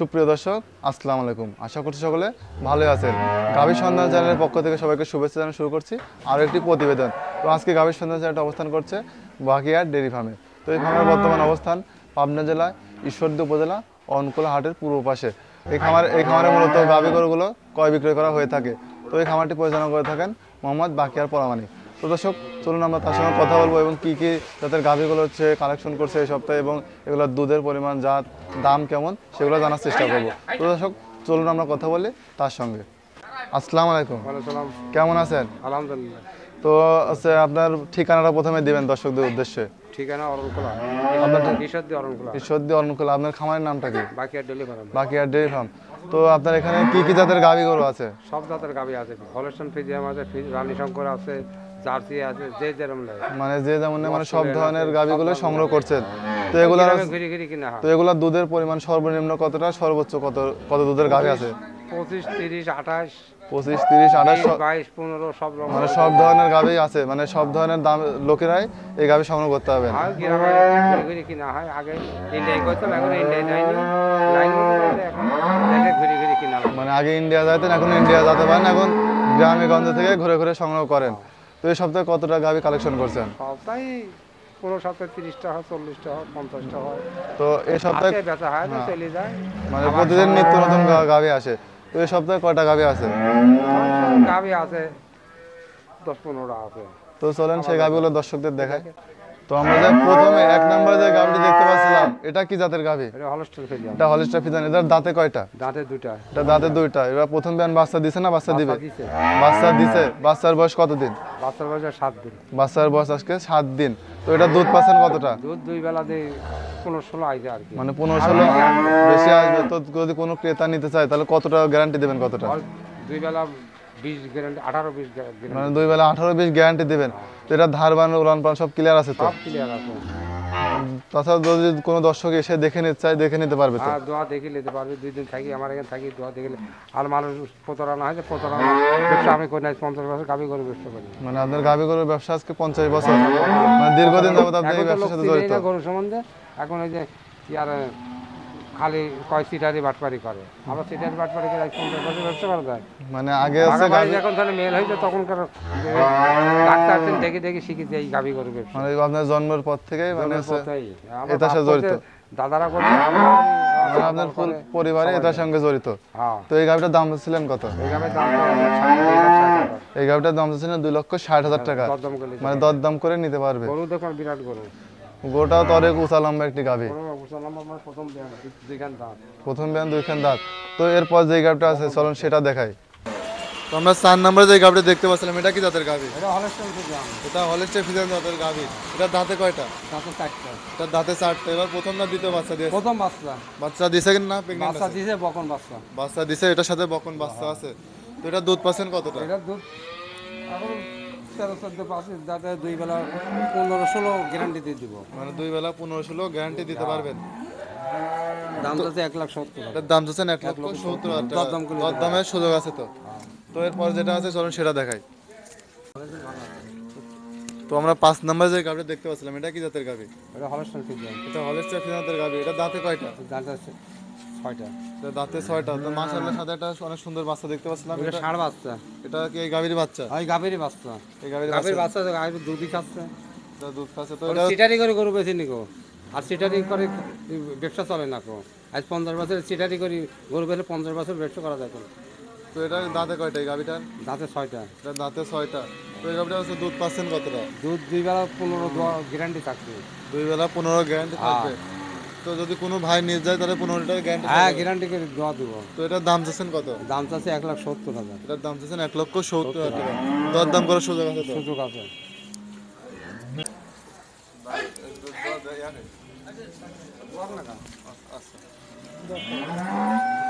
সুপ্রিয় দর্শক আসসালামু আলাইকুম আশা করছি সকলে ভালো আছেন গাভীর সন্ধান চ্যানেলের পক্ষ থেকে সবাইকে শুভেচ্ছা জানানো শুরু করছি আরও একটি প্রতিবেদন তো আজকে গাভীর সন্ধান চ্যানেলটা অবস্থান করছে বাকিয়ার ডেরি ফার্মে তো এই ফার্মের বর্তমান অবস্থান পাবনা জেলায় ঈশ্বরদী উপজেলা অনকোলা হাটের পূর্ব পাশে এই খামার এই খামারে মূলত গাভী গরুগুলো ক্রয় বিক্রয় করা হয়ে থাকে তো এই খামারটি পরিচালনা করে থাকেন মোহাম্মদ বাকিয়ার পরামানিক তো দর্শক চলুন আমরা তার সঙ্গে কথা বলবো এবং কী কী তাদের গাভীগুলো হচ্ছে কালেকশন করছে এই সপ্তাহে এবং এগুলোর দুধের পরিমাণ যা দাম কেমন সেগুলো জানার চেষ্টা করবো তো দর্শক চলুন আমরা কথা বলি তার সঙ্গে আসসালাম আলাইকুম কেমন আছেন আলহামদুলিল্লাহ তো আছে আপনার ঠিকানাটা প্রথমে দিবেন দর্শকদের উদ্দেশ্যে ঠিকানা আপনার খামারের নামটা কি তো আপনার এখানে কি কি জাতের গাভী গরু আছে সব জাতের গাভী আছে রানী শঙ্কর আছে জার্সি আছে যে যেরকম লাগে মানে যে যেমন মানে সব ধরনের গাভীগুলো সংগ্রহ করছেন তো এগুলো ঘুরে ঘুরে কিনা তো এগুলো দুধের পরিমাণ সর্বনিম্ন কতটা সর্বোচ্চ কত কত দুধের গাভী আছে পঁচিশ তিরিশ আঠাশ পঁচিশ তিরিশ আঠাশ বাইশ পনেরো সব মানে সব ধরনের গাভী আছে মানে সব ধরনের দাম লোকেরাই এই গাভী সংগ্রহ করতে হবে ঘুরে মানে আগে ইন্ডিয়া যাইতেন এখন ইন্ডিয়া যেতে পারেন এখন গ্রামে গঞ্জ থেকে ঘুরে ঘুরে সংগ্রহ করেন তো এই সপ্তাহে কতটা আপনি কালেকশন করছেন সপ্তাহে কোনো সপ্তাহে তিরিশটা হয় চল্লিশটা হয় পঞ্চাশটা হয় তো এই সপ্তাহে বেচা হয় না হ্যাঁ। চলে যায় মানে প্রতিদিন নিত্য নতুন গাভি আসে তো এই সপ্তাহে কয়টা গাভি আছে গাভি আছে দশ পনেরোটা আছে তো চলেন সেই গাভিগুলো দর্শকদের দেখায় তো আমাদের প্রথমে এক নম্বর যে গাভীটি দেখতে পাচ্ছিলাম এটা কি জাতের গাভী এটা হলস্টার ফিজান এটার দাঁতে কয়টা দাঁতে দুইটা এটা দাঁতে দুইটা এবার প্রথম ব্যান বাচ্চা দিছে না বাচ্চা দিবে বাচ্চা দিছে বাচ্চার বয়স দিন বাচ্চার বয়স 7 দিন বাচ্চার বয়স আজকে সাত দিন তো এটা দুধ পাছেন কতটা দুধ দুই বেলা দেই পনেরো ষোলো আর কি মানে পনেরো ষোলো বেশি আসবে তো যদি কোনো ক্রেতা নিতে চায় তাহলে কতটা গ্যারান্টি দেবেন কতটা দুই বেলা 20 গ্যারান্টি 18 মানে দুই বেলা গ্যারান্টি দিবেন তো ধার বান উলান সব যদি কোনো দর্শক এসে দেখে নিতে চায় দেখে নিতে পারবে হ্যাঁ, দেখে নিতে পারবে দুই দিন থাকি আমার এখানে থাকি দোয়া দেখে আর মানুষ প্রতারণা হয় আমি পঞ্চাশ বছর গাভি করে ব্যবসা করি মানে আপনার গাভি করে ব্যবসা আজকে পঞ্চাশ বছর মানে দীর্ঘদিন যাবত সম্বন্ধে এখন ওই যে আর খালি কয় বাটপারি করে বাটপারি করে এক মানে ব্যবসা মানে আগে যখন তাহলে মেল হয়েছে ডাক্তার দেখে দেখে এই গাবি মানে আপনার জন্মের পর মানে এটা জড়িত দাদারা করে মানে আপনার ফুল পরিবারে এটার সঙ্গে জড়িত হ্যাঁ। তো এই দাম ছিলেন কত এই গাড়িটার দাম ছিলেন দুই লক্ষ ষাট হাজার হ্যাঁ, টাকা মানে দর দাম করে নিতে পারবে গরু দেখুন বিরাট গরু গোটা তরে কুশা লম্বা একটি গাবি মানে প্রথম ব্যান দুইখান দাঁত তো এরপর যে গাবটা আছে চলুন সেটা দেখাই তো আমরা চার নম্বরে যে গাবটা দেখতে পাচ্ছিলাম এটা কি দাঁতের গাবি এটা হলেস্টার ফিজান দাঁতের গাবি এটা দাঁতে কয়টা দাঁতে চারটা এটা দাঁতে চারটা এবার প্রথম না দ্বিতীয় বাচ্চা দিয়েছে প্রথম বাচ্চা বাচ্চা দিছে কিনা বাচ্চা দিছে বকন বাচ্চা বাচ্চা দিছে এটার সাথে বকন বাচ্চা আছে তো এটা দুধ পাচ্ছেন কতটা এটা দুধ তেরো চোদ্দো পাঁচ দাদা দুই বেলা পনেরো ষোলো গ্যারান্টি দিয়ে দিব মানে দুই বেলা পনেরো ষোলো গ্যারান্টি দিতে হ্যাঁ। পারবেন দাম যাচ্ছে এক লাখ সত্তর দাম যাচ্ছেন এক লাখ সত্তর হাজার দামের সুযোগ আছে তো তো এরপর যেটা আছে চলুন সেটা দেখাই তো আমরা পাঁচ নাম্বার যে গাভীটা দেখতে পাচ্ছিলাম এটা কি জাতের গাভী এটা হলস্টার ফিজান এটা হলস্টার ফিজানের গাভী এটা দাঁতে কয়টা দাঁত আছে ছয়টা ছয়টা তো মাশাআল্লাহ একটা অনেক সুন্দর বাচ্চা দেখতে পাচ্ছিলাম এটা কি গাভীর গাভীর বাচ্চা এই গাভীর বাচ্চা তো গাভীর দুধই খাচ্ছে দুধ খাচ্ছে তো এটা করে ব্যবসা চলে না কো আজ পঞ্চাশ বছর সিটারি করি গরু বেলে পঞ্চাশ বছর ব্যবসা করা যায় তো এটা দাঁতে কয়টা এই গাভীটার দাঁতে ছয়টা এটা ছয়টা তো এই গাভীটা হচ্ছে দুধ পাচ্ছেন কতটা দুধ দুই বেলা পনেরো গ্যারান্টি থাকবে দুই বেলা পনেরো গ্যারান্টি থাকবে হ্যাঁ। তো যদি কোনো ভাই নিয়ে যায় তাহলে পনেরো লিটার গ্যারান্টি হ্যাঁ গ্যারান্টি করে দেওয়া দেবো তো এটার দাম চাচ্ছেন কত দাম চাচ্ছে এক লাখ সত্তর হাজার এটার দাম চাচ্ছেন এক লক্ষ সত্তর হাজার দর দাম করার সুযোগ আছে সুযোগ আছে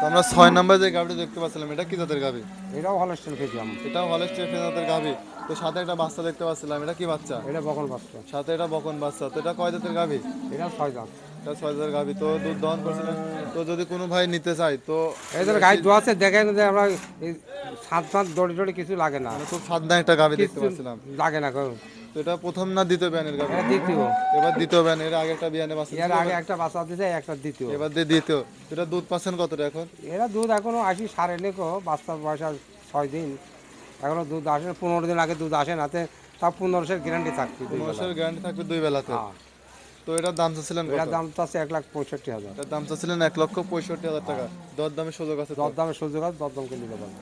আমরা ছয় নম্বর যে গাভি দেখতে পাচ্ছিলাম এটা কি জাতের গাবি এটাও হলস্টেল খেয়েছিলাম এটাও হলস্টেল জাতের গাভি তো সাথে একটা বাচ্চা দেখতে পাচ্ছিলাম এটা কি বাচ্চা এটা বকন বাচ্চা সাথে এটা বকন বাচ্চা তো এটা কয় জাতের গাভি এটা ছয় জাত ছয় হাজার তো দুধ তো যদি নিতে চায় তো এদের দু আছে যে আমরা সাত সাত কিছু লাগে না মানে একটা দেখতে পাচ্ছিলাম লাগে না এটা প্রথম না দ্বিতীয় বিয়ানের দ্বিতীয় এবার দ্বিতীয় এর আগে একটা আগে একটা একটা দ্বিতীয় এবার দ্বিতীয় দুধ কতটা এখন এরা দুধ আসি সাড়ে বাচ্চা ছয় দিন দুধ আসে পনেরো দিন আগে দুধ আসে না তা পনেরো গ্যারান্টি থাকবে পনেরোশের গ্যারান্টি থাকবে দুই বেলাতে হ্যাঁ। তো এটার দাম চাচ্ছিলেন এটার দাম চাচ্ছে এক লাখ পঁয়ষট্টি হাজার এটার দাম চাচ্ছিলেন এক লক্ষ পঁয়ষট্টি হাজার টাকা দর দামে সুযোগ আছে দর দামে সুযোগ আছে দর দামকে নিতে পারবেন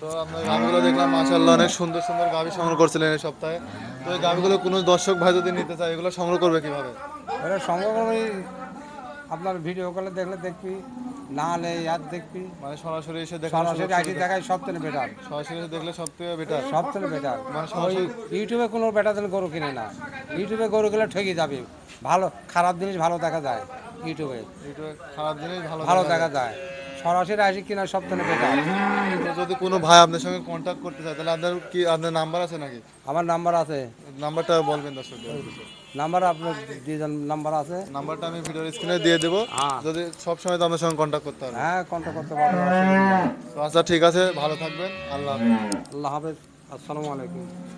তো আপনার গাভিগুলো দেখলাম মাশাল্লাহ অনেক সুন্দর সুন্দর গাভি সংগ্রহ করছিলেন এই সপ্তাহে তো এই গাভিগুলো কোনো দর্শক ভাই যদি নিতে চায় এগুলো সংগ্রহ করবে কিভাবে এটা সংগ্রহ করবে আপনার ভিডিও কলে দেখলে দেখবি দেখবি মানে সরাসরি এসে দেখা সরাসরি দেখাই বেটার সরাসরি এসে দেখলে বেটার বেটার মানে ইউটিউবে কোনো বেটার গরু কিনে না ইউটিউবে গরু গেলে ঠকে যাবে ভালো খারাপ জিনিস ভালো দেখা যায় ইউটিউবে ইউটিউবে খারাপ জিনিস ভালো ভালো দেখা যায় সরাসরি আসি কিনা সব থেকে বেটার যদি কোনো ভাই আপনার সঙ্গে কন্ট্যাক্ট করতে চায় তাহলে আপনার কি আপনার নাম্বার আছে নাকি আমার নাম্বার আছে নাম্বারটা বলবেন দর্শক নাম্বার আপনার দুজন নাম্বার আছে নাম্বারটা আমি ভিডিওর স্ক্রিনে দিয়ে দেবো হ্যাঁ। যদি সব সময় তো আপনার সঙ্গে কন্ট্যাক্ট করতে হবে হ্যাঁ কন্ট্যাক্ট করতে পারবেন আচ্ছা ঠিক আছে ভালো থাকবেন আল্লাহ হাফেজ আল্লাহ হাফেজ আসসালামু আলাইকুম